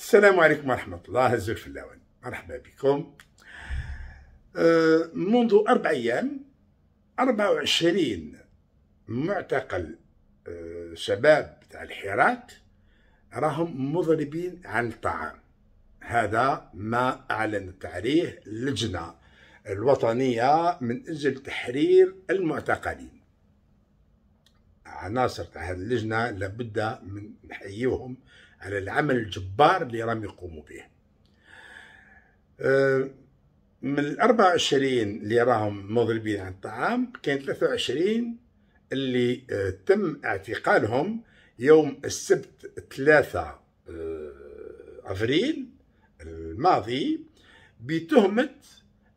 السلام عليكم ورحمة الله الزلف اللون مرحبا بكم أه، منذ أربع أيام وعشرين معتقل أه، شباب تاع الحراك راهم مضربين عن الطعام هذا ما أعلنت عليه اللجنة الوطنية من أجل تحرير المعتقلين عناصر تاع هذه اللجنة لابد من نحييهم على العمل الجبار اللي راهم يقوموا به أه، من ال 24 اللي راهم مضربين عن الطعام كاين 23 اللي أه، تم اعتقالهم يوم السبت 3 أه، افريل الماضي بتهمه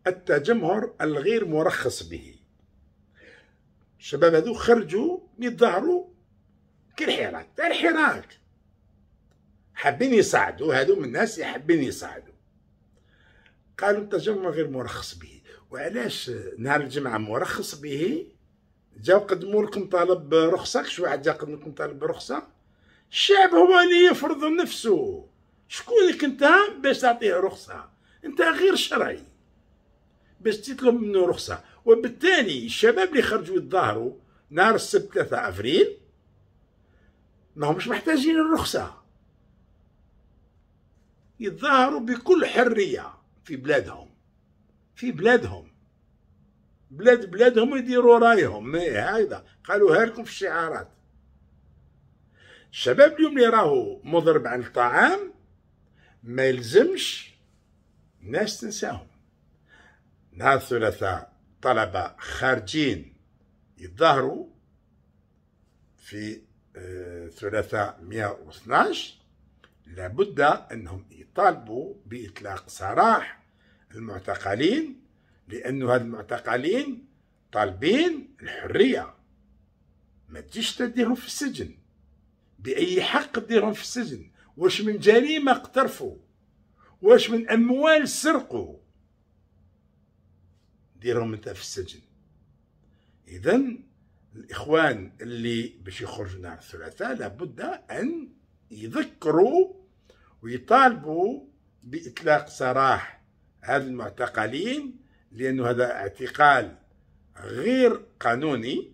التجمهر الغير مرخص به الشباب هذو خرجوا يتظاهروا كالحراك تاع الحراك حابين يصعدوا من الناس اللي حابين يصعدوا قالوا التجمع غير مرخص به وعلاش نهار الجمعه مرخص به جاو قدموا لكم طالب رخصه كش واحد جا قدم لكم طالب رخصه الشعب هو اللي يفرض نفسه شكونك انت باش تعطيه رخصه انت غير شرعي باش تطلب منه رخصه وبالتالي الشباب اللي خرجوا يتظاهروا نهار السبت 3 افريل ما همش محتاجين الرخصه يتظاهروا بكل حريه في بلادهم في بلادهم بلاد بلادهم يديروا رايهم هذا قالوها لكم في الشعارات الشباب اليوم اللي راهو مضرب عن الطعام ما يلزمش الناس تنساهم نهار الثلاثاء طلبة خارجين يتظاهروا في آه، ثلاثاء واثناش لابد أنهم يطالبوا بإطلاق سراح المعتقلين لأن هاد المعتقلين طالبين الحرية ما تجيش تديرهم في السجن بأي حق ديرهم في السجن واش من جريمة اقترفوا واش من أموال سرقوا ديرهم انت في السجن إذا الإخوان اللي باش يخرجوا نهار الثلاثاء لابد أن يذكروا ويطالبوا بإطلاق سراح هذ المعتقلين لأنه هذا اعتقال غير قانوني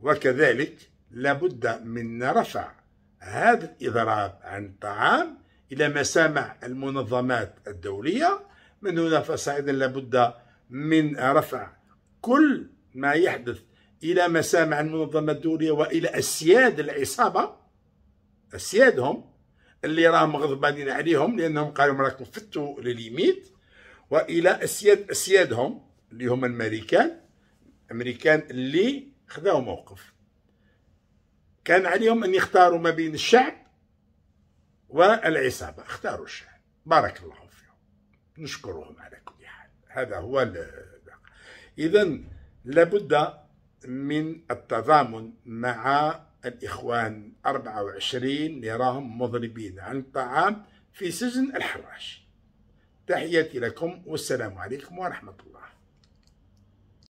وكذلك لابد من رفع هذا الإضراب عن الطعام إلى مسامع المنظمات الدولية من هنا فصاعدا لابد من رفع كل ما يحدث إلى مسامع المنظمة الدولية وإلى أسياد العصابة سيادهم اللي راهم غضبانين عليهم لانهم قالوا راكم فتوا لليميت والى اسياد اسيادهم اللي هما الامريكان الامريكان اللي خداو موقف كان عليهم ان يختاروا ما بين الشعب والعصابه اختاروا الشعب بارك الله فيهم نشكرهم على كل حال هذا هو اذا لابد من التضامن مع الإخوان 24 نراهم مضربين عن الطعام في سجن الحراش تحياتي لكم والسلام عليكم ورحمة الله